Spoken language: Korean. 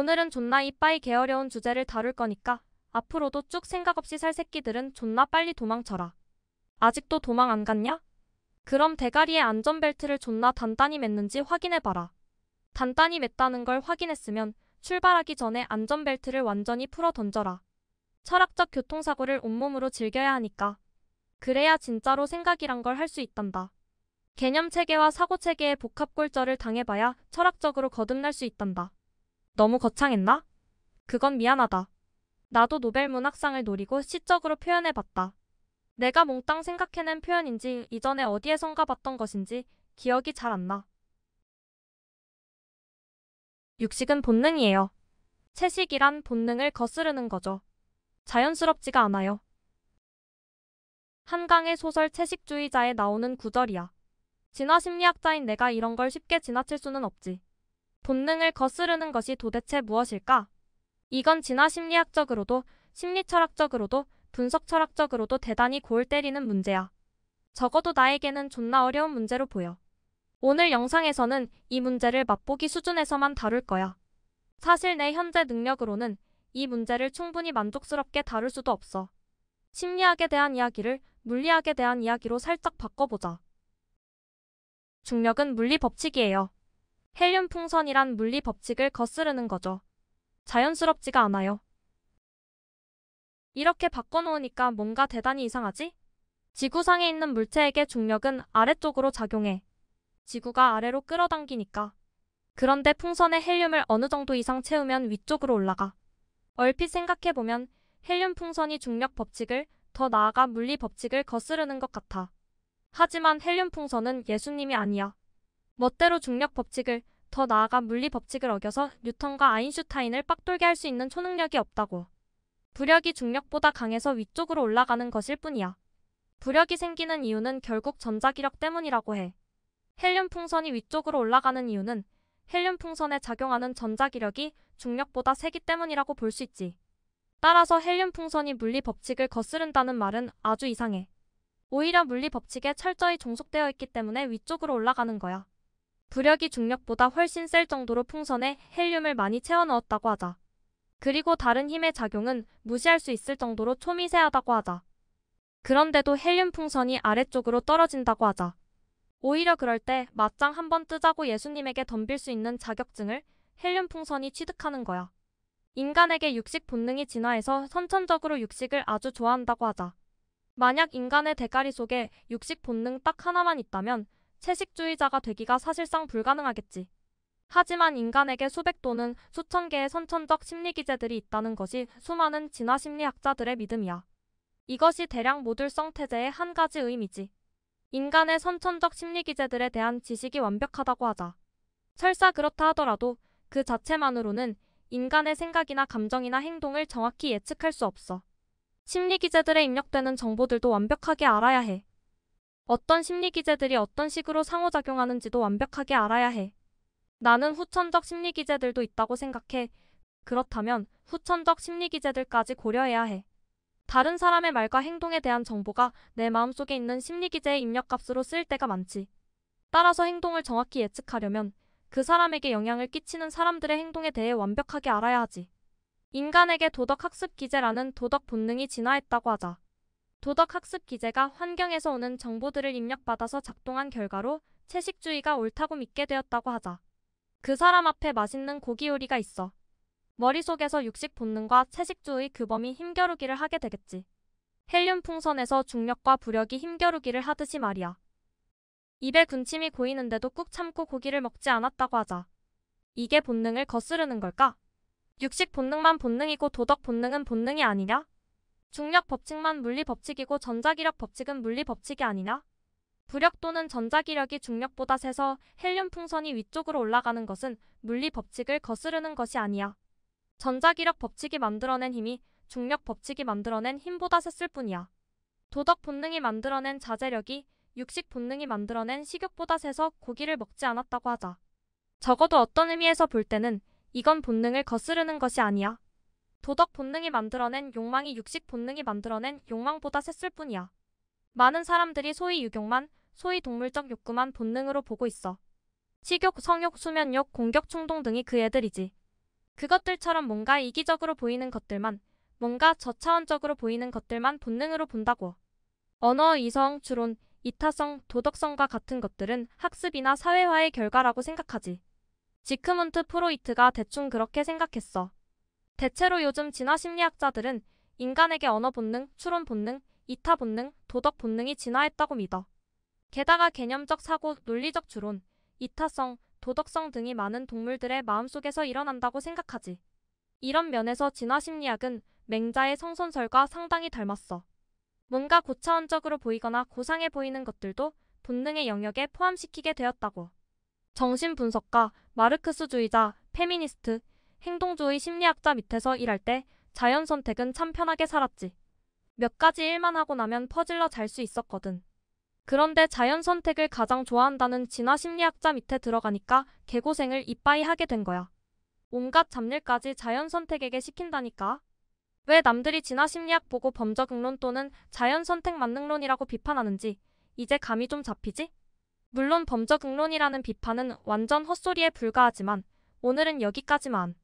오늘은 존나 이빠이 개어려운 주제를 다룰 거니까 앞으로도 쭉 생각 없이 살 새끼들은 존나 빨리 도망쳐라. 아직도 도망 안 갔냐? 그럼 대가리에 안전벨트를 존나 단단히 맸는지 확인해봐라. 단단히 맸다는 걸 확인했으면 출발하기 전에 안전벨트를 완전히 풀어 던져라. 철학적 교통사고를 온몸으로 즐겨야 하니까. 그래야 진짜로 생각이란 걸 할 수 있단다. 개념 체계와 사고 체계의 복합 골절을 당해봐야 철학적으로 거듭날 수 있단다. 너무 거창했나? 그건 미안하다. 나도 노벨문학상을 노리고 시적으로 표현해봤다. 내가 몽땅 생각해낸 표현인지 이전에 어디에선가 봤던 것인지 기억이 잘 안 나. 육식은 본능이에요. 채식이란 본능을 거스르는 거죠. 자연스럽지가 않아요. 한강의 소설 채식주의자에 나오는 구절이야. 진화심리학자인 내가 이런 걸 쉽게 지나칠 수는 없지. 본능을 거스르는 것이 도대체 무엇일까? 이건 진화 심리학적으로도 심리철학적으로도 분석철학적으로도 대단히 골 때리는 문제야. 적어도 나에게는 존나 어려운 문제로 보여. 오늘 영상에서는 이 문제를 맛보기 수준에서만 다룰 거야. 사실 내 현재 능력으로는 이 문제를 충분히 만족스럽게 다룰 수도 없어. 심리학에 대한 이야기를 물리학에 대한 이야기로 살짝 바꿔보자. 중력은 물리 법칙이에요. 헬륨 풍선이란 물리 법칙을 거스르는 거죠. 자연스럽지가 않아요. 이렇게 바꿔놓으니까 뭔가 대단히 이상하지? 지구상에 있는 물체에게 중력은 아래쪽으로 작용해. 지구가 아래로 끌어당기니까. 그런데 풍선에 헬륨을 어느 정도 이상 채우면 위쪽으로 올라가. 얼핏 생각해보면 헬륨 풍선이 중력 법칙을 더 나아가 물리 법칙을 거스르는 것 같아. 하지만 헬륨 풍선은 예수님이 아니야. 멋대로 중력 법칙을 더 나아가 물리 법칙을 어겨서 뉴턴과 아인슈타인을 빡돌게 할 수 있는 초능력이 없다고. 부력이 중력보다 강해서 위쪽으로 올라가는 것일 뿐이야. 부력이 생기는 이유는 결국 전자기력 때문이라고 해. 헬륨 풍선이 위쪽으로 올라가는 이유는 헬륨 풍선에 작용하는 전자기력이 중력보다 세기 때문이라고 볼 수 있지. 따라서 헬륨 풍선이 물리 법칙을 거스른다는 말은 아주 이상해. 오히려 물리 법칙에 철저히 종속되어 있기 때문에 위쪽으로 올라가는 거야. 부력이 중력보다 훨씬 셀 정도로 풍선에 헬륨을 많이 채워 넣었다고 하자. 그리고 다른 힘의 작용은 무시할 수 있을 정도로 초미세하다고 하자. 그런데도 헬륨 풍선이 아래쪽으로 떨어진다고 하자. 오히려 그럴 때 맞짱 한번 뜨자고 예수님에게 덤빌 수 있는 자격증을 헬륨 풍선이 취득하는 거야. 인간에게 육식 본능이 진화해서 선천적으로 육식을 아주 좋아한다고 하자. 만약 인간의 대가리 속에 육식 본능 딱 하나만 있다면 채식주의자가 되기가 사실상 불가능하겠지. 하지만 인간에게 수백 또는 수천 개의 선천적 심리기제들이 있다는 것이 수많은 진화 심리학자들의 믿음이야. 이것이 대량 모듈성 태제의 한 가지 의미지. 인간의 선천적 심리기제들에 대한 지식이 완벽하다고 하자. 설사 그렇다 하더라도 그 자체만으로는 인간의 생각이나 감정이나 행동을 정확히 예측할 수 없어. 심리기제들에 입력되는 정보들도 완벽하게 알아야 해. 어떤 심리기제들이 어떤 식으로 상호작용하는지도 완벽하게 알아야 해. 나는 후천적 심리기제들도 있다고 생각해. 그렇다면 후천적 심리기제들까지 고려해야 해. 다른 사람의 말과 행동에 대한 정보가 내 마음속에 있는 심리기제의 입력값으로 쓰일 때가 많지. 따라서 행동을 정확히 예측하려면 그 사람에게 영향을 끼치는 사람들의 행동에 대해 완벽하게 알아야 하지. 인간에게 도덕학습기제라는 도덕 본능이 진화했다고 하자. 도덕학습 기재가 환경에서 오는 정보들을 입력받아서 작동한 결과로 채식주의가 옳다고 믿게 되었다고 하자. 그 사람 앞에 맛있는 고기 요리가 있어. 머릿속에서 육식 본능과 채식주의 규범이 그 힘겨루기를 하게 되겠지. 헬륨 풍선에서 중력과 부력이 힘겨루기를 하듯이 말이야. 입에 군침이 고이는데도 꾹 참고 고기를 먹지 않았다고 하자. 이게 본능을 거스르는 걸까? 육식 본능만 본능이고 도덕 본능은 본능이 아니냐? 중력 법칙만 물리 법칙이고 전자기력 법칙은 물리 법칙이 아니냐 부력 또는 전자기력이 중력보다 세서 헬륨 풍선이 위쪽으로 올라가는 것은 물리 법칙을 거스르는 것이 아니야. 전자기력 법칙이 만들어낸 힘이 중력 법칙이 만들어낸 힘보다 셌을 뿐이야. 도덕 본능이 만들어낸 자제력이 육식 본능이 만들어낸 식욕보다 세서 고기를 먹지 않았다고 하자. 적어도 어떤 의미에서 볼 때는 이건 본능을 거스르는 것이 아니야. 도덕 본능이 만들어낸 욕망이 육식 본능이 만들어낸 욕망보다 셌을 뿐이야. 많은 사람들이 소위 유욕만, 소위 동물적 욕구만 본능으로 보고 있어. 식욕, 성욕, 수면욕, 공격 충동 등이 그 애들이지. 그것들처럼 뭔가 이기적으로 보이는 것들만, 뭔가 저차원적으로 보이는 것들만 본능으로 본다고. 언어, 이성, 추론, 이타성, 도덕성과 같은 것들은 학습이나 사회화의 결과라고 생각하지. 지크문트 프로이트가 대충 그렇게 생각했어. 대체로 요즘 진화 심리학자들은 인간에게 언어 본능, 추론 본능, 이타 본능, 도덕 본능이 진화했다고 믿어. 게다가 개념적 사고, 논리적 추론, 이타성, 도덕성 등이 많은 동물들의 마음속에서 일어난다고 생각하지. 이런 면에서 진화 심리학은 맹자의 성선설과 상당히 닮았어. 뭔가 고차원적으로 보이거나 고상해 보이는 것들도 본능의 영역에 포함시키게 되었다고. 정신분석가, 마르크스주의자, 페미니스트, 행동주의 심리학자 밑에서 일할 때 자연 선택은 참 편하게 살았지. 몇 가지 일만 하고 나면 퍼질러 잘 수 있었거든. 그런데 자연 선택을 가장 좋아한다는 진화 심리학자 밑에 들어가니까 개고생을 이빠이 하게 된 거야. 온갖 잡일까지 자연 선택에게 시킨다니까. 왜 남들이 진화 심리학 보고 범저응론 또는 자연 선택 만능론이라고 비판하는지 이제 감이 좀 잡히지? 물론 범저응론이라는 비판은 완전 헛소리에 불과하지만 오늘은 여기까지만.